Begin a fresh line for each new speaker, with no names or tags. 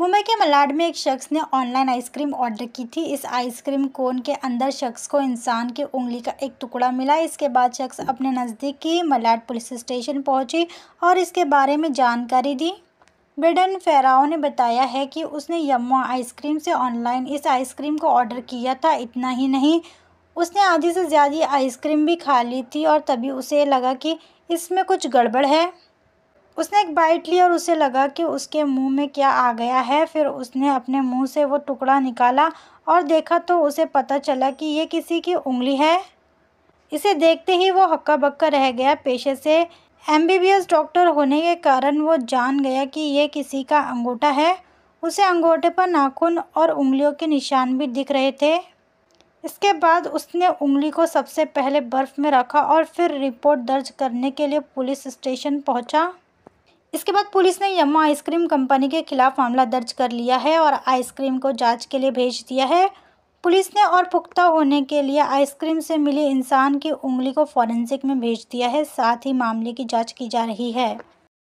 मुंबई के मलाड में एक शख्स ने ऑनलाइन आइसक्रीम ऑर्डर की थी इस आइसक्रीम कोन के अंदर शख्स को इंसान की उंगली का एक टुकड़ा मिला इसके बाद शख्स अपने नज़दीकी मलाड पुलिस स्टेशन पहुंची और इसके बारे में जानकारी दी ब्रिडन फेराओ ने बताया है कि उसने यमुआ आइसक्रीम से ऑनलाइन इस आइसक्रीम को ऑर्डर किया था इतना ही नहीं उसने आधी से ज़्यादा आइसक्रीम भी खा ली थी और तभी उसे लगा कि इसमें कुछ गड़बड़ है उसने एक बाइट ली और उसे लगा कि उसके मुंह में क्या आ गया है फिर उसने अपने मुंह से वो टुकड़ा निकाला और देखा तो उसे पता चला कि ये किसी की उंगली है इसे देखते ही वो हक्का बक्का रह गया पेशे से एम डॉक्टर होने के कारण वो जान गया कि ये किसी का अंगूठा है उसे अंगूठे पर नाखून और उंगलियों के निशान भी दिख रहे थे इसके बाद उसने उंगली को सबसे पहले बर्फ़ में रखा और फिर रिपोर्ट दर्ज करने के लिए पुलिस स्टेशन पहुंचा। इसके बाद पुलिस ने यम्मा आइसक्रीम कंपनी के खिलाफ मामला दर्ज कर लिया है और आइसक्रीम को जांच के लिए भेज दिया है पुलिस ने और पुख्ता होने के लिए आइसक्रीम से मिली इंसान की उंगली को फॉरेंसिक में भेज दिया है साथ ही मामले की जांच की जा रही है